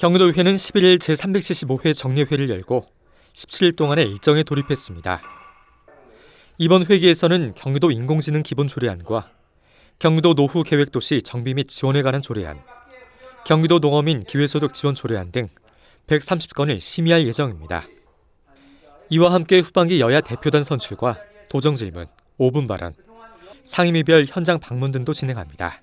경기도의회는 11일 제375회 정례회를 열고 17일 동안의 일정에 돌입했습니다. 이번 회기에서는 경기도 인공지능 기본 조례안과 경기도 노후 계획도시 정비 및 지원에 관한 조례안, 경기도 농어민 기회소득 지원 조례안 등 130건을 심의할 예정입니다. 이와 함께 후반기 여야 대표단 선출과 도정질문, 5분 발언, 상임위별 현장 방문 등도 진행합니다.